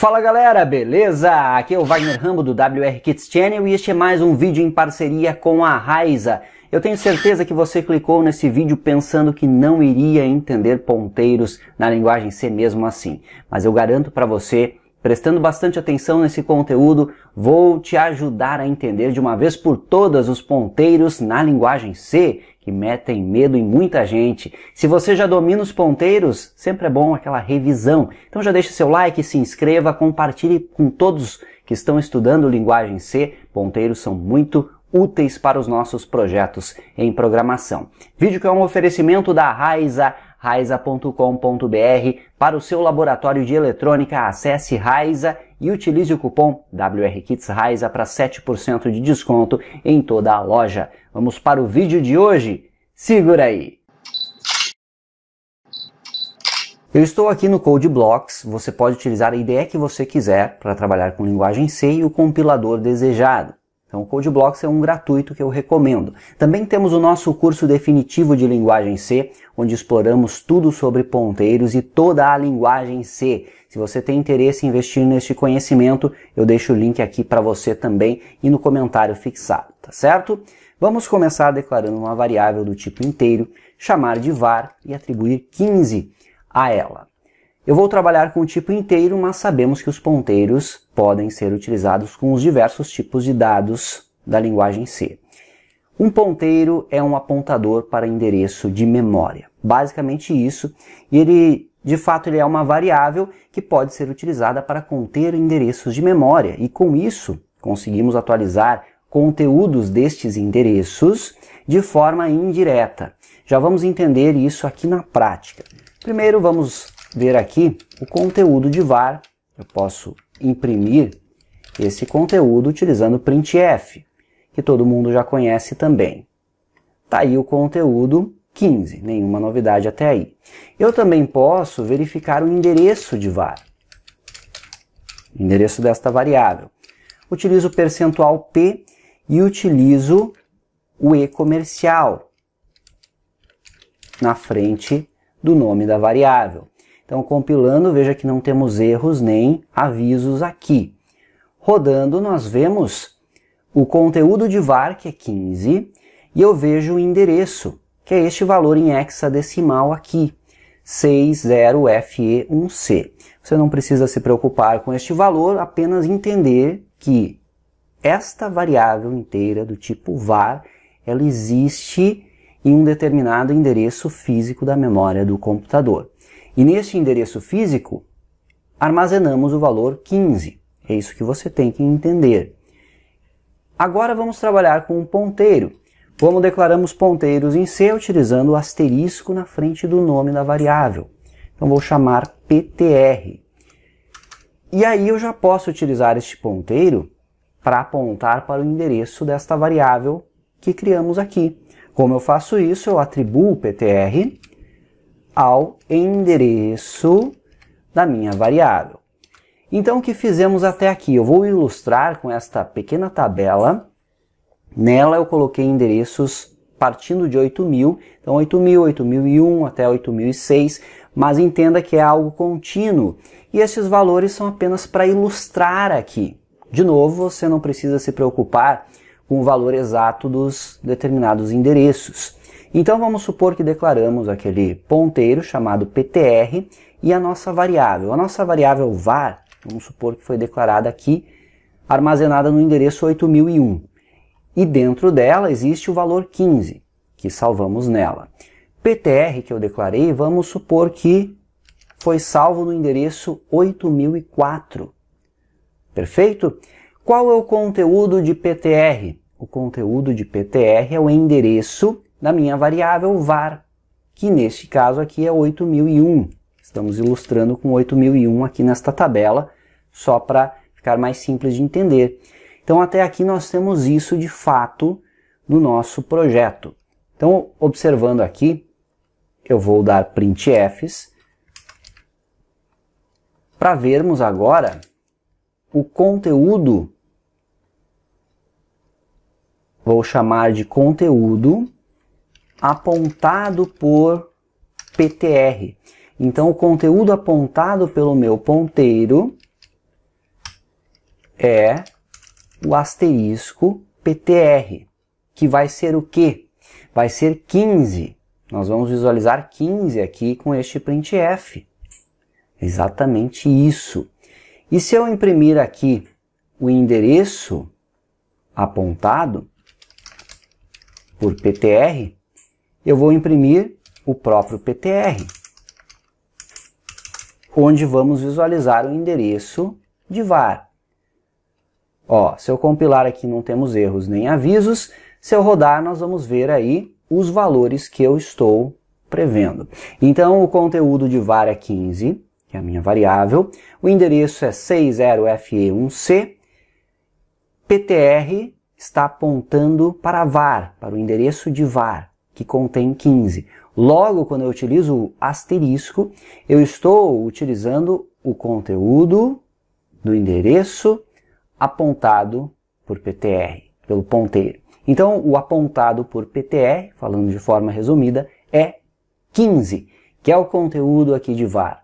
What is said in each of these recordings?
Fala galera, beleza? Aqui é o Wagner Rambo do WR Kids Channel e este é mais um vídeo em parceria com a Raiza. Eu tenho certeza que você clicou nesse vídeo pensando que não iria entender ponteiros na linguagem C mesmo assim, mas eu garanto para você Prestando bastante atenção nesse conteúdo, vou te ajudar a entender de uma vez por todas os ponteiros na linguagem C que metem medo em muita gente. Se você já domina os ponteiros, sempre é bom aquela revisão. Então já deixa seu like, se inscreva, compartilhe com todos que estão estudando linguagem C. Ponteiros são muito úteis para os nossos projetos em programação. Vídeo que é um oferecimento da Raiza raiza.com.br. Para o seu laboratório de eletrônica, acesse Raiza e utilize o cupom wrkitsraiza para 7% de desconto em toda a loja. Vamos para o vídeo de hoje? Segura aí! Eu estou aqui no Code Blocks, você pode utilizar a IDE que você quiser para trabalhar com linguagem C e o compilador desejado. Então, o CodeBlocks é um gratuito que eu recomendo. Também temos o nosso curso definitivo de linguagem C, onde exploramos tudo sobre ponteiros e toda a linguagem C. Se você tem interesse em investir neste conhecimento, eu deixo o link aqui para você também e no comentário fixado, tá certo? Vamos começar declarando uma variável do tipo inteiro, chamar de var e atribuir 15 a ela. Eu vou trabalhar com o tipo inteiro, mas sabemos que os ponteiros podem ser utilizados com os diversos tipos de dados da linguagem C. Um ponteiro é um apontador para endereço de memória. Basicamente isso, e ele de fato ele é uma variável que pode ser utilizada para conter endereços de memória e com isso conseguimos atualizar conteúdos destes endereços de forma indireta. Já vamos entender isso aqui na prática. Primeiro vamos ver aqui o conteúdo de var. Eu posso imprimir esse conteúdo utilizando printf, que todo mundo já conhece também. Está aí o conteúdo 15, nenhuma novidade até aí. Eu também posso verificar o endereço de var, endereço desta variável. Utilizo o percentual %p e utilizo o e comercial na frente do nome da variável. Então, compilando, veja que não temos erros nem avisos aqui. Rodando, nós vemos o conteúdo de var, que é 15, e eu vejo o endereço, que é este valor em hexadecimal aqui, 60FE1C. Você não precisa se preocupar com este valor, apenas entender que esta variável inteira do tipo var, ela existe em um determinado endereço físico da memória do computador. E neste endereço físico, armazenamos o valor 15. É isso que você tem que entender. Agora vamos trabalhar com um ponteiro. Como declaramos ponteiros em C utilizando o asterisco na frente do nome da variável. Então vou chamar PTR. E aí eu já posso utilizar este ponteiro para apontar para o endereço desta variável que criamos aqui. Como eu faço isso? Eu atribuo o PTR ao endereço da minha variável. Então, o que fizemos até aqui? Eu vou ilustrar com esta pequena tabela. Nela eu coloquei endereços partindo de 8.000, então 8.000, 8.001 até 8.006, mas entenda que é algo contínuo. E esses valores são apenas para ilustrar aqui. De novo, você não precisa se preocupar com o valor exato dos determinados endereços. Então vamos supor que declaramos aquele ponteiro chamado PTR e a nossa variável. A nossa variável var, vamos supor que foi declarada aqui, armazenada no endereço 8001. E dentro dela existe o valor 15, que salvamos nela. PTR que eu declarei, vamos supor que foi salvo no endereço 8004. Perfeito? Qual é o conteúdo de PTR? O conteúdo de PTR é o endereço da minha variável var, que neste caso aqui é 8001. Estamos ilustrando com 8001 aqui nesta tabela, só para ficar mais simples de entender. Então até aqui nós temos isso de fato no nosso projeto. Então observando aqui, eu vou dar printfs para vermos agora o conteúdo, vou chamar de conteúdo apontado por PTR. Então, o conteúdo apontado pelo meu ponteiro é o asterisco PTR, que vai ser o quê? Vai ser 15. Nós vamos visualizar 15 aqui com este printf. Exatamente isso. E se eu imprimir aqui o endereço apontado por PTR, eu vou imprimir o próprio PTR, onde vamos visualizar o endereço de var. Ó, se eu compilar aqui não temos erros nem avisos, se eu rodar nós vamos ver aí os valores que eu estou prevendo. Então o conteúdo de var é 15, que é a minha variável, o endereço é 60FE1C, PTR está apontando para var, para o endereço de var que contém 15. Logo, quando eu utilizo o asterisco, eu estou utilizando o conteúdo do endereço apontado por PTR, pelo ponteiro. Então, o apontado por PTR, falando de forma resumida, é 15, que é o conteúdo aqui de var.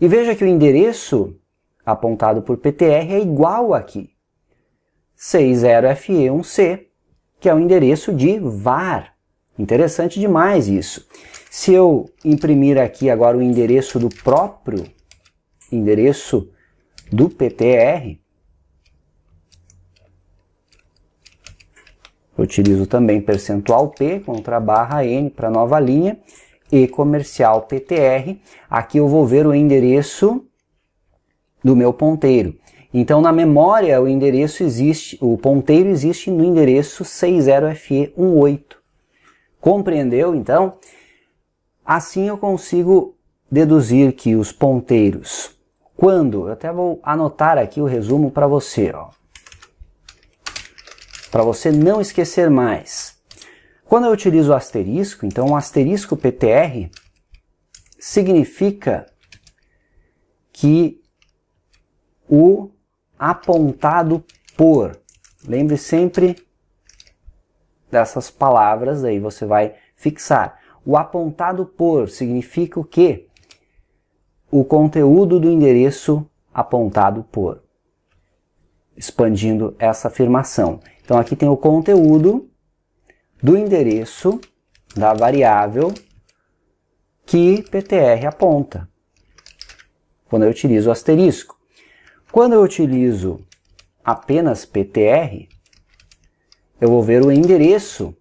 E veja que o endereço apontado por PTR é igual aqui. 60FE1C, que é o endereço de var. Interessante demais isso. Se eu imprimir aqui agora o endereço do próprio endereço do PTR, utilizo também percentual %P contra barra N para nova linha e comercial PTR. Aqui eu vou ver o endereço do meu ponteiro. Então na memória o endereço existe, o ponteiro existe no endereço 60FE18. Compreendeu então? Assim eu consigo deduzir que os ponteiros, quando, eu até vou anotar aqui o resumo para você, ó, para você não esquecer mais. Quando eu utilizo o asterisco, então o asterisco PTR significa que o apontado por, lembre sempre dessas palavras, aí você vai fixar. O apontado por significa o que O conteúdo do endereço apontado por. Expandindo essa afirmação. Então aqui tem o conteúdo do endereço da variável que PTR aponta. Quando eu utilizo o asterisco. Quando eu utilizo apenas PTR, eu vou ver o endereço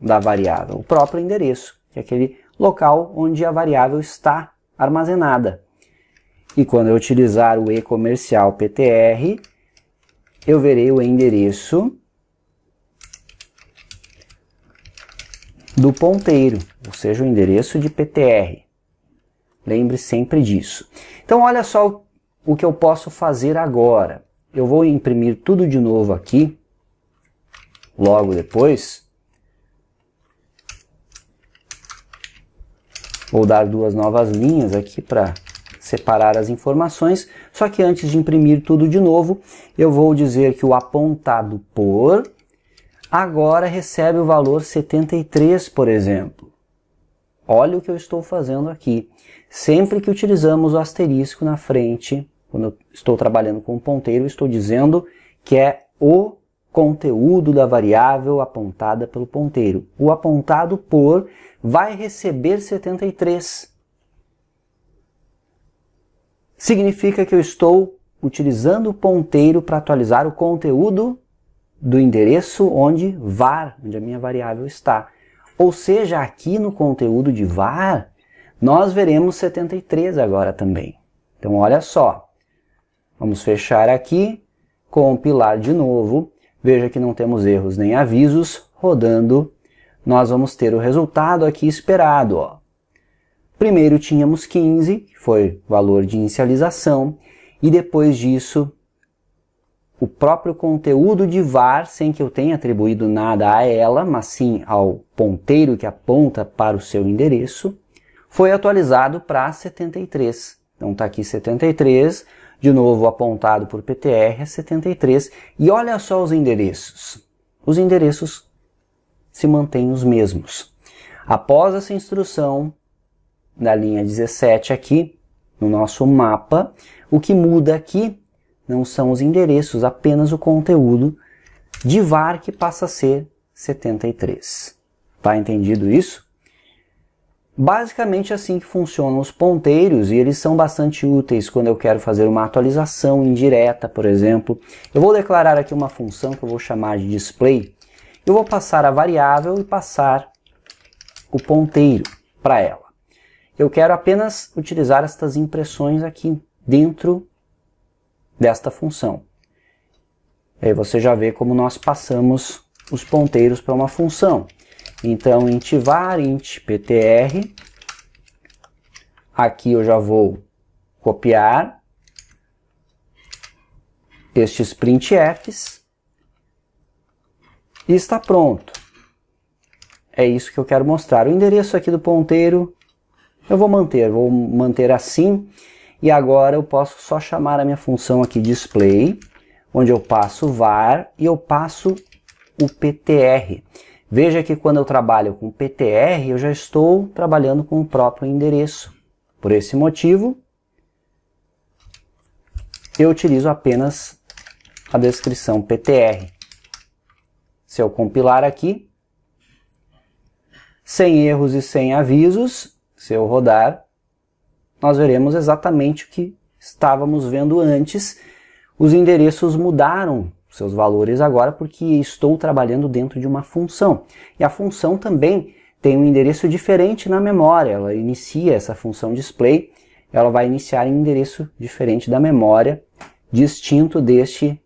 da variável, o próprio endereço, que é aquele local onde a variável está armazenada. E quando eu utilizar o e-comercial PTR, eu verei o endereço do ponteiro, ou seja, o endereço de PTR. Lembre sempre disso. Então, olha só o que eu posso fazer agora. Eu vou imprimir tudo de novo aqui logo depois, vou dar duas novas linhas aqui para separar as informações, só que antes de imprimir tudo de novo, eu vou dizer que o apontado por agora recebe o valor 73, por exemplo. Olha o que eu estou fazendo aqui. Sempre que utilizamos o asterisco na frente, quando eu estou trabalhando com o ponteiro, estou dizendo que é o conteúdo da variável apontada pelo ponteiro. O apontado por vai receber 73. Significa que eu estou utilizando o ponteiro para atualizar o conteúdo do endereço onde var, onde a minha variável está. Ou seja, aqui no conteúdo de var, nós veremos 73 agora também. Então olha só, vamos fechar aqui, compilar de novo Veja que não temos erros nem avisos. Rodando, nós vamos ter o resultado aqui esperado. Ó. Primeiro tínhamos 15, que foi valor de inicialização, e depois disso o próprio conteúdo de var, sem que eu tenha atribuído nada a ela, mas sim ao ponteiro que aponta para o seu endereço, foi atualizado para 73. Então está aqui 73, de novo apontado por PTR, é 73. E olha só os endereços. Os endereços se mantêm os mesmos. Após essa instrução, da linha 17 aqui, no nosso mapa, o que muda aqui não são os endereços, apenas o conteúdo de var que passa a ser 73. Tá entendido isso? Basicamente assim que funcionam os ponteiros e eles são bastante úteis quando eu quero fazer uma atualização indireta, por exemplo. Eu vou declarar aqui uma função que eu vou chamar de display. Eu vou passar a variável e passar o ponteiro para ela. Eu quero apenas utilizar estas impressões aqui dentro desta função. Aí você já vê como nós passamos os ponteiros para uma função. Então, int var int ptr. Aqui eu já vou copiar estes printfs. E está pronto. É isso que eu quero mostrar. O endereço aqui do ponteiro eu vou manter, vou manter assim. E agora eu posso só chamar a minha função aqui display, onde eu passo var e eu passo o ptr. Veja que quando eu trabalho com PTR, eu já estou trabalhando com o próprio endereço. Por esse motivo, eu utilizo apenas a descrição PTR. Se eu compilar aqui, sem erros e sem avisos, se eu rodar, nós veremos exatamente o que estávamos vendo antes. Os endereços mudaram seus valores agora porque estou trabalhando dentro de uma função. E a função também tem um endereço diferente na memória. Ela inicia essa função display, ela vai iniciar em um endereço diferente da memória, distinto deste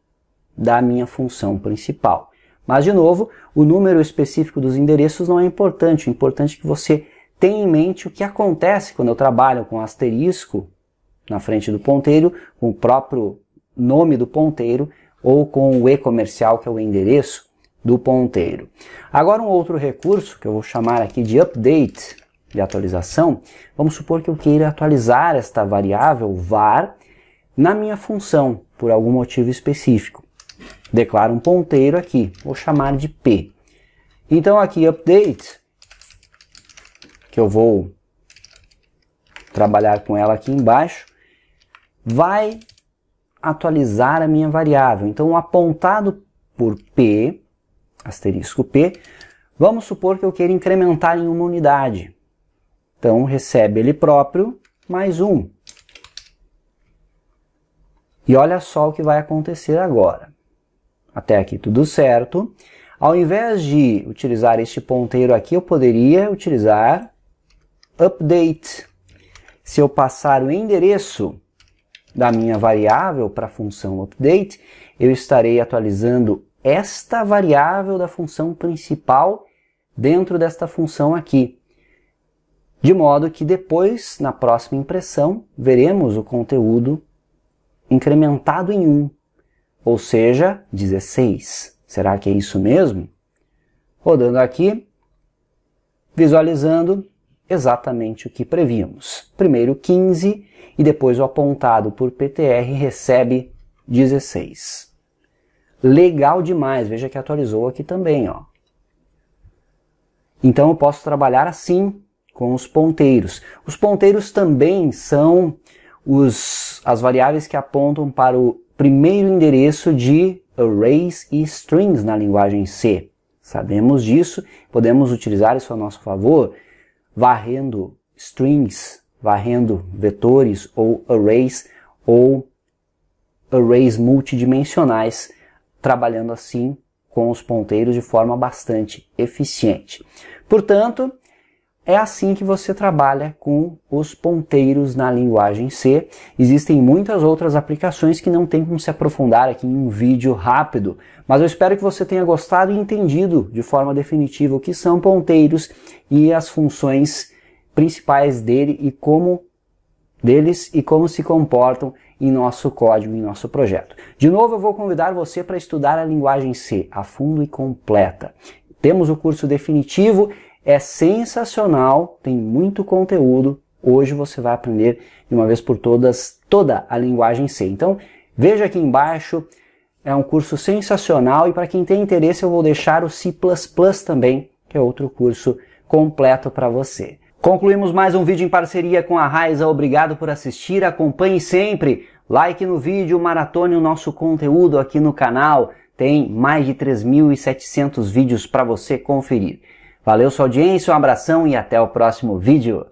da minha função principal. Mas, de novo, o número específico dos endereços não é importante. O importante é que você tenha em mente o que acontece quando eu trabalho com asterisco na frente do ponteiro, com o próprio nome do ponteiro, ou com o e-comercial, que é o endereço do ponteiro. Agora um outro recurso que eu vou chamar aqui de update, de atualização, vamos supor que eu queira atualizar esta variável var na minha função, por algum motivo específico. Declaro um ponteiro aqui, vou chamar de p. Então aqui update, que eu vou trabalhar com ela aqui embaixo, vai atualizar a minha variável. Então, o apontado por P, asterisco P, vamos supor que eu queira incrementar em uma unidade. Então, recebe ele próprio mais um. E olha só o que vai acontecer agora. Até aqui tudo certo. Ao invés de utilizar este ponteiro aqui, eu poderia utilizar update. Se eu passar o endereço da minha variável para a função update, eu estarei atualizando esta variável da função principal dentro desta função aqui. De modo que depois, na próxima impressão, veremos o conteúdo incrementado em 1, ou seja, 16. Será que é isso mesmo? Rodando aqui, visualizando, exatamente o que prevíamos. Primeiro 15 e depois o apontado por PTR recebe 16. Legal demais, veja que atualizou aqui também, ó. Então eu posso trabalhar assim com os ponteiros. Os ponteiros também são os, as variáveis que apontam para o primeiro endereço de arrays e strings na linguagem C. Sabemos disso, podemos utilizar isso a nosso favor varrendo strings, varrendo vetores ou arrays ou arrays multidimensionais, trabalhando assim com os ponteiros de forma bastante eficiente. Portanto, é assim que você trabalha com os ponteiros na linguagem C. Existem muitas outras aplicações que não tem como se aprofundar aqui em um vídeo rápido, mas eu espero que você tenha gostado e entendido de forma definitiva o que são ponteiros e as funções principais dele e como deles e como se comportam em nosso código, em nosso projeto. De novo, eu vou convidar você para estudar a linguagem C a fundo e completa. Temos o curso definitivo é sensacional, tem muito conteúdo. Hoje você vai aprender de uma vez por todas toda a linguagem C. Então, veja aqui embaixo, é um curso sensacional e para quem tem interesse eu vou deixar o C++ também, que é outro curso completo para você. Concluímos mais um vídeo em parceria com a Raiza. Obrigado por assistir, acompanhe sempre. Like no vídeo, maratone o nosso conteúdo aqui no canal. Tem mais de 3.700 vídeos para você conferir. Valeu sua audiência, um abração e até o próximo vídeo.